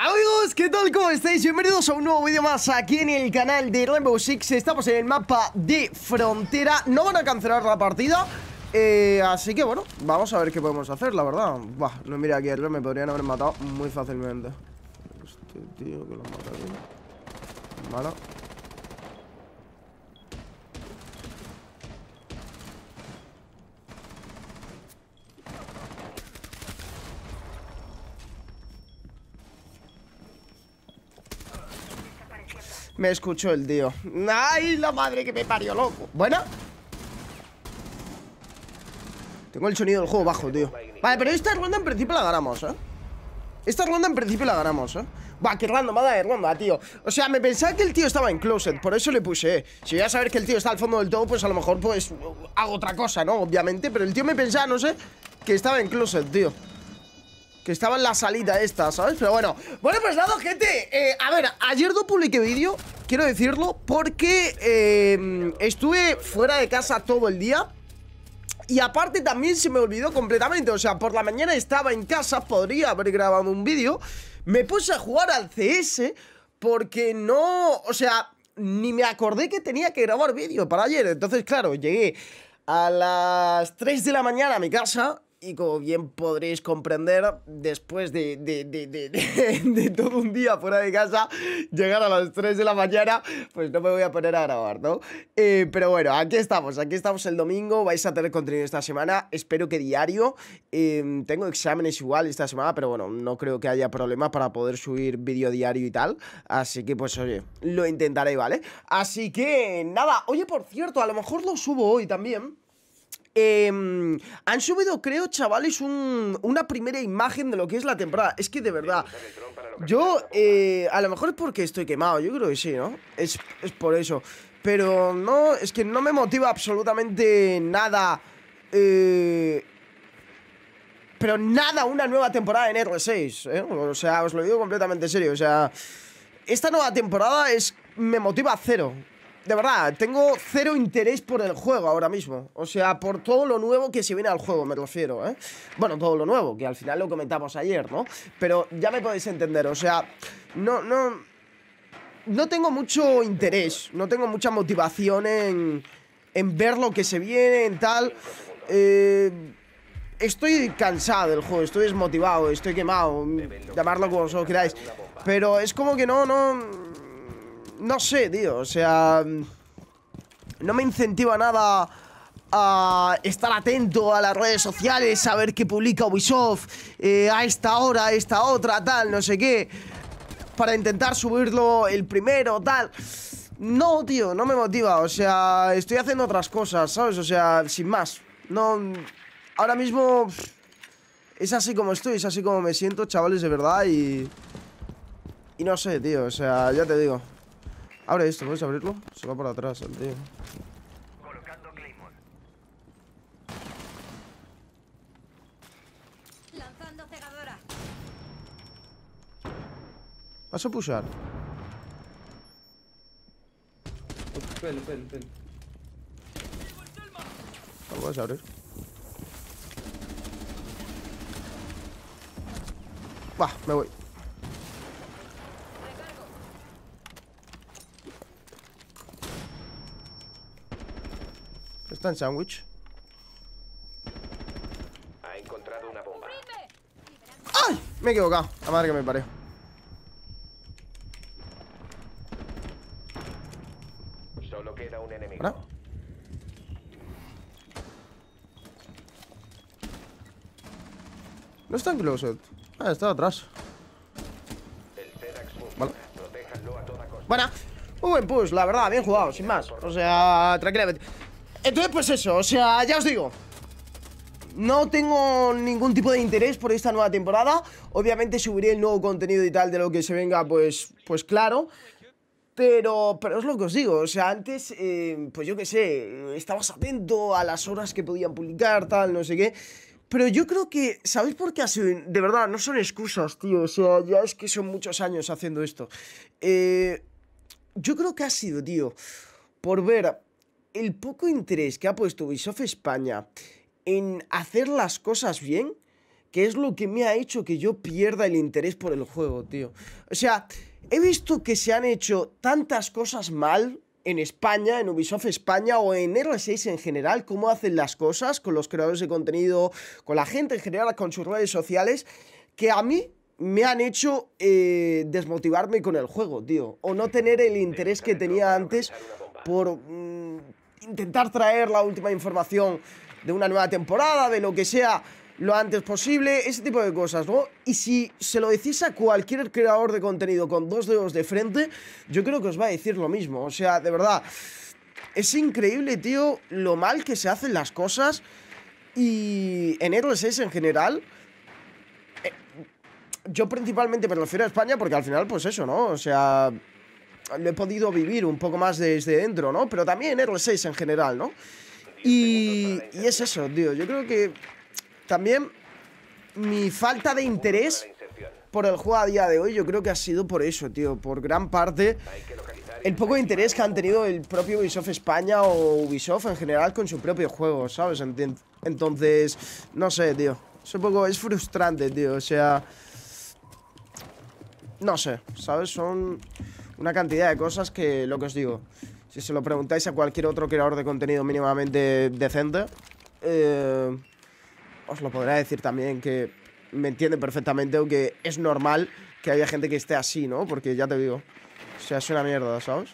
Amigos, ¿qué tal? ¿Cómo estáis? Bienvenidos a un nuevo vídeo más aquí en el canal de Rainbow Six Estamos en el mapa de frontera No van a cancelar la partida eh, Así que bueno, vamos a ver qué podemos hacer, la verdad Buah, no mira aquí me podrían haber matado muy fácilmente Este tío que lo mata bien Malo Me escuchó el tío. ¡Ay, la madre que me parió, loco! ¿Bueno? Tengo el sonido del juego bajo, tío. Vale, pero esta ronda en principio la ganamos, ¿eh? Esta ronda en principio la ganamos, ¿eh? Va, qué ronda de ronda, tío O sea, me pensaba que el tío estaba en closet Por eso le puse, ¿eh? Si voy a saber que el tío está al fondo del todo Pues a lo mejor, pues, hago otra cosa, ¿no? Obviamente, pero el tío me pensaba, no sé Que estaba en closet, tío que estaba en la salita esta, ¿sabes? Pero bueno Bueno, pues nada, gente eh, A ver, ayer no publiqué vídeo Quiero decirlo Porque eh, estuve fuera de casa todo el día y aparte también se me olvidó completamente O sea, por la mañana estaba en casa Podría haber grabado un vídeo Me puse a jugar al CS Porque no... O sea, ni me acordé que tenía que grabar vídeo para ayer Entonces, claro, llegué a las 3 de la mañana a mi casa y como bien podréis comprender, después de, de, todo un día fuera de casa, llegar a las 3 de la mañana, pues no me voy a poner a grabar, ¿no? Eh, pero bueno, aquí estamos, aquí estamos el domingo, vais a tener contenido esta semana, espero que diario. Eh, tengo exámenes igual esta semana, pero bueno, no creo que haya problema para poder subir vídeo diario y tal. Así que pues oye, lo intentaré, ¿vale? Así que nada, oye, por cierto, a lo mejor lo subo hoy también. Em, han subido, creo, chavales, una primera imagen de lo que es la temporada. Es que de verdad, yo, eh, a lo mejor es porque estoy quemado, yo creo que sí, ¿no? Es, por eso. Pero no, es que no me motiva absolutamente nada. Eh, pero nada, una nueva temporada en R6. ¿eh? O sea, os lo digo completamente serio. O sea, esta nueva temporada es, me motiva a cero de verdad, tengo cero interés por el juego ahora mismo. O sea, por todo lo nuevo que se viene al juego, me refiero, ¿eh? Bueno, todo lo nuevo, que al final lo comentamos ayer, ¿no? Pero ya me podéis entender, o sea, no, no... No tengo mucho interés, no tengo mucha motivación en, ver lo que se viene, en tal... Eh, estoy cansado del juego, estoy desmotivado, estoy quemado, llamarlo como vosotros queráis. Pero es como que no, no no sé, tío, o sea... Mm, no me incentiva nada a estar atento a las redes sociales, a ver qué publica Ubisoft, eh, a esta hora, a esta otra, tal, no sé qué, para intentar subirlo el primero, tal. No, tío, no me motiva, o sea, estoy haciendo otras cosas, ¿sabes? O sea, sin más. No, mm, ahora mismo es así como estoy, es así como me siento, chavales, de verdad, y... Y no sé, tío, o sea, ya te digo. Abre esto, ¿puedes abrirlo? Se va para atrás el tío. Colocando Claymore. Lanzando cegadora. Vas a pusar. Ven, ven, ven. Lo puedes abrir. Va, me voy. en sándwich? ¡Ay! Me he equivocado. La madre que me parió. Solo queda un enemigo. No está en closet. Ah, está atrás. Vale. Buena. Un buen push, la verdad, bien jugado, sin más. O sea, tranquilamente. Entonces, pues eso, o sea, ya os digo no tengo ningún tipo de interés por esta nueva temporada. Obviamente subiré el nuevo contenido y tal de lo que se venga, pues, pues claro. Pero, pero es lo que os digo, o sea, antes, eh, pues yo qué sé, estabas atento a las horas que podían publicar, tal, no sé qué. Pero yo creo que, ¿sabéis por qué ha sido? De verdad, no son excusas, tío, o sea, ya es que son muchos años haciendo esto. Eh, yo creo que ha sido, tío, por ver el poco interés que ha puesto Ubisoft España en hacer las cosas bien, que es lo que me ha hecho que yo pierda el interés por el juego, tío. O sea, he visto que se han hecho tantas cosas mal en España, en Ubisoft España o en R6 en general, cómo hacen las cosas con los creadores de contenido, con la gente en general, con sus redes sociales, que a mí me han hecho eh, desmotivarme con el juego, tío, o no tener el interés que tenía antes por, mm, intentar traer la última información de una nueva temporada, de lo que sea lo antes posible, ese tipo de cosas, ¿no? Y si se lo decís a cualquier creador de contenido con dos dedos de frente, yo creo que os va a decir lo mismo. O sea, de verdad, es increíble, tío, lo mal que se hacen las cosas y en RSS en general. Eh, yo principalmente me refiero a España porque al final, pues eso, ¿no? O sea, lo he podido vivir un poco más desde dentro, ¿no? Pero también R6 en general, ¿no? Y, y es eso, tío. Yo creo que también mi falta de interés por el juego a día de hoy, yo creo que ha sido por eso, tío. Por gran parte, el poco interés que han tenido el propio Ubisoft España o Ubisoft en general con su propio juego, ¿sabes? Entonces, no sé, tío. Es un poco, es frustrante, tío. O sea... No sé, ¿sabes? Son... Una cantidad de cosas que lo que os digo. Si se lo preguntáis a cualquier otro creador de contenido mínimamente decente, eh, os lo podrá decir también que me entiende perfectamente, aunque es normal que haya gente que esté así, ¿no? Porque ya te digo, o sea, es una mierda, ¿sabes?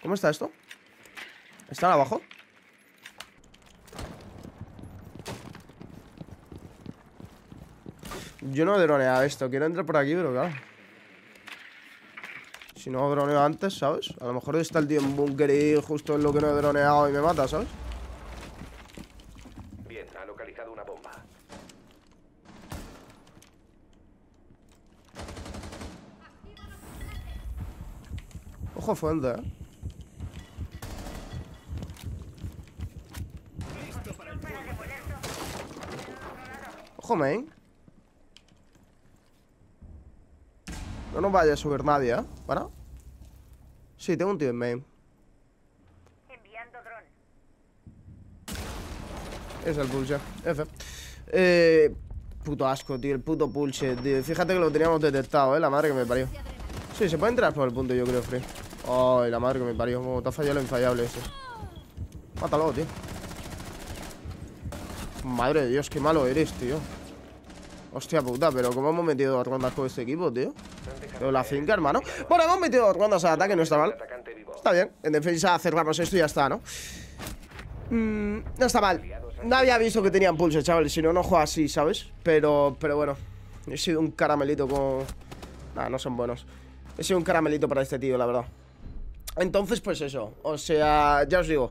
¿Cómo está esto? ¿Están abajo? Yo no he droneado esto, quiero entrar por aquí, pero claro si no droneo antes, ¿sabes? A lo mejor está el tío en búnker y justo en lo que no he droneado y me mata, ¿sabes? Bien, ha localizado una bomba. Ojo fuente, eh. Ojo, main. No nos vaya a subir nadie, ¿eh? ¿Para? Sí, tengo un tío en main. Es el pulse. F. Eh, puto asco, tío. El puto pulse, tío. Fíjate que lo teníamos detectado, ¿eh? La madre que me parió. Sí, se puede entrar por el punto, yo creo, Free. Ay, la madre que me parió. Como oh, te ha fallado lo infallable ese. Mátalo, tío. Madre de Dios, qué malo eres, tío. Hostia puta, pero ¿cómo hemos metido a rondas con este equipo, tío? Pero la finca, hermano. Bueno, hemos metido rondas al ataque, no está mal. Está bien. En defensa cerramos esto y ya está, ¿no? Mm, no está mal. Nadie había visto que tenían pulse, chavales. Si no, no juega así, ¿sabes? Pero, pero bueno. He sido un caramelito con... Nada, no son buenos. He sido un caramelito para este tío, la verdad. Entonces, pues eso. O sea, ya os digo.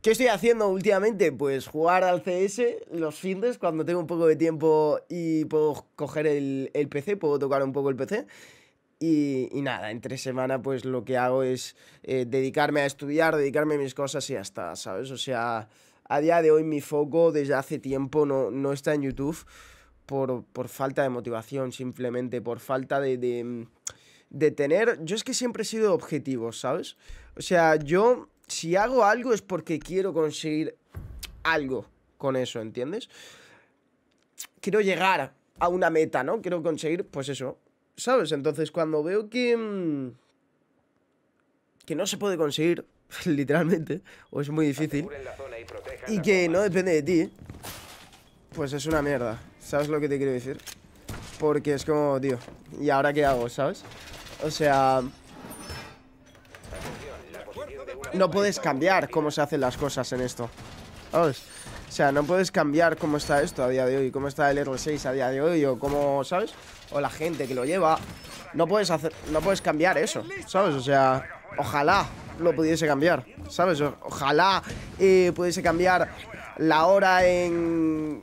¿Qué estoy haciendo últimamente? Pues jugar al CS los fines cuando tengo un poco de tiempo y puedo coger el, el PC, puedo tocar un poco el PC. Y, y, nada, entre semana pues lo que hago es eh, dedicarme a estudiar, dedicarme a mis cosas y ya está, ¿sabes? O sea, a día de hoy mi foco desde hace tiempo no, no está en YouTube por, por falta de motivación, simplemente por falta de, de, de tener... Yo es que siempre he sido objetivo, ¿sabes? O sea, yo si hago algo es porque quiero conseguir algo con eso, ¿entiendes? Quiero llegar a una meta, ¿no? Quiero conseguir, pues eso, ¿sabes? Entonces cuando veo que... Mm, que no se puede conseguir, literalmente, o es muy difícil, y, que no depende de ti, pues es una mierda, ¿sabes lo que te quiero decir? Porque es como, tío, ¿y ahora qué hago, sabes? O sea no puedes cambiar cómo se hacen las cosas en esto. ¿Sabes? O sea, no puedes cambiar cómo está esto a día de hoy, cómo está el R6 a día de hoy, o cómo, ¿sabes? O la gente que lo lleva. No puedes hacer, no puedes cambiar eso, ¿sabes? O sea, ojalá lo pudiese cambiar, ¿sabes? Ojalá eh, pudiese cambiar la hora en,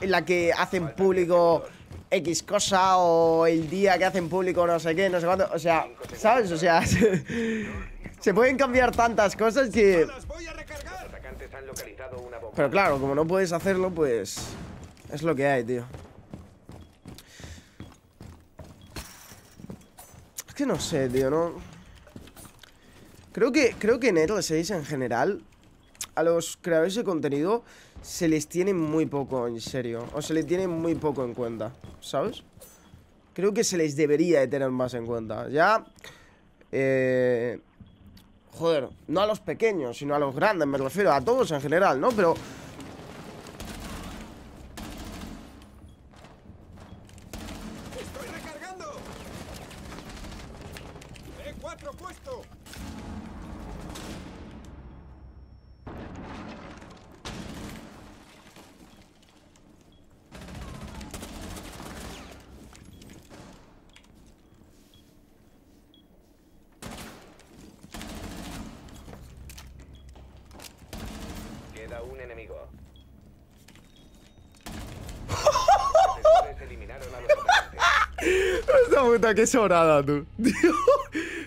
en la que hacen público X cosa o el día que hacen público no sé qué, no sé cuánto. O sea, ¿sabes? O sea, Se pueden cambiar tantas cosas que... Pero claro, como no puedes hacerlo, pues... Es lo que hay, tío. Es que no sé, tío, no... Creo que, creo que en el 6 en general a los creadores de contenido se les tiene muy poco, en serio. O se les tiene muy poco en cuenta, ¿sabes? Creo que se les debería de tener más en cuenta. Ya... Eh, joder, no a los pequeños, sino a los grandes, me refiero a todos en general, ¿no? Pero un enemigo. Esta puta que sobrada, tú.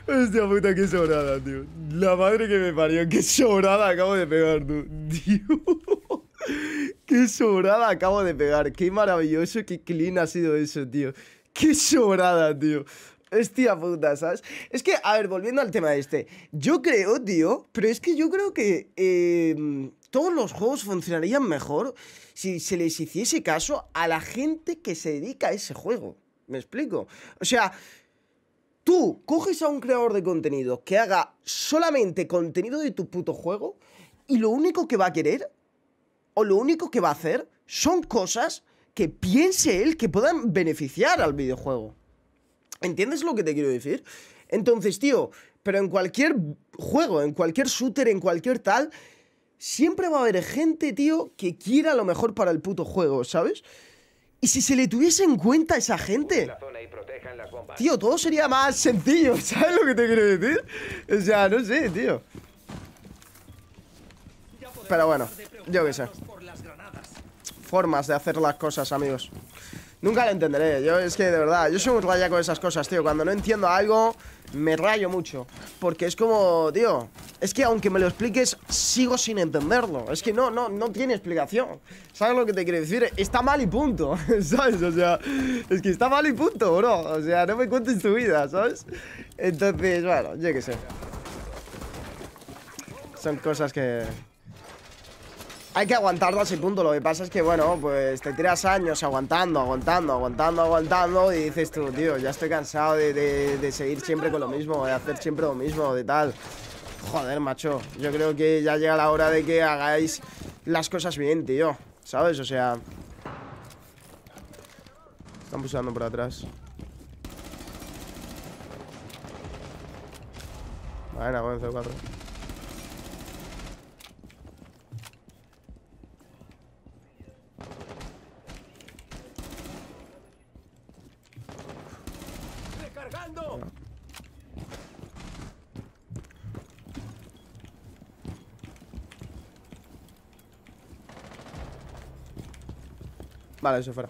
Esta puta, que sobrada, tío. La madre que me parió, qué sobrada acabo de pegar, tú. Tío. Qué sobrada acabo de pegar. Qué maravilloso, qué clean ha sido eso, tío. Qué sobrada, tío. Hostia puta, ¿sabes? Es que, a ver, volviendo al tema este. Yo creo, tío, pero es que yo creo que em, todos los juegos funcionarían mejor si se les hiciese caso a la gente que se dedica a ese juego. ¿Me explico? O sea, tú coges a un creador de contenido que haga solamente contenido de tu puto juego y lo único que va a querer o lo único que va a hacer son cosas que piense él que puedan beneficiar al videojuego. ¿Entiendes lo que te quiero decir? Entonces, tío, pero en cualquier juego, en cualquier shooter, en cualquier tal, siempre va a haber gente, tío, que quiera lo mejor para el puto juego, ¿sabes? Y si se le tuviese en cuenta a esa gente, tío, todo sería más sencillo, ¿sabes lo que te quiero decir? O sea, no sé, tío. Pero bueno, yo qué sé. Formas de hacer las cosas, amigos. Nunca lo entenderé. Yo es que de verdad, yo soy un raya con esas cosas, tío. Cuando no entiendo algo, me rayo mucho. Porque es como, tío, es que aunque me lo expliques, sigo sin entenderlo. Es que no, no, no tiene explicación. ¿Sabes lo que te quiero decir? Está mal y punto. ¿Sabes? O sea, es que está mal y punto, bro. O sea, no me cuentes tu vida, ¿sabes? Entonces, bueno, yo qué sé. Son cosas que... Hay que a ese punto. Lo que pasa es que, bueno, pues te tiras años aguantando, aguantando, aguantando, aguantando. Y dices tú, tío, ya estoy cansado de, seguir siempre con lo mismo, de hacer siempre lo mismo, de tal. Joder, macho. Yo creo que ya llega la hora de que hagáis las cosas bien, tío. ¿Sabes? O sea... Están pulsando por atrás. Vale, bueno, 4 Vale, eso fuera.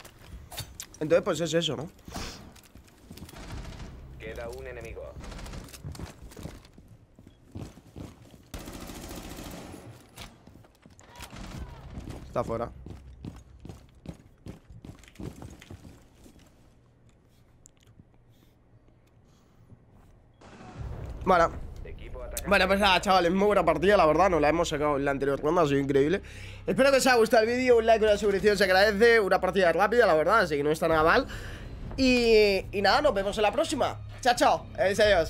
Entonces, pues es eso, ¿no? Queda un enemigo. Está fuera. Bueno, bueno pues nada, chavales, muy buena partida, la verdad, nos la hemos sacado en la anterior ronda, ha sido increíble Espero que os haya gustado el vídeo, un like, una suscripción se agradece, una partida rápida, la verdad, así que no está nada mal Y, nada, nos vemos en la próxima, chao, chao, adiós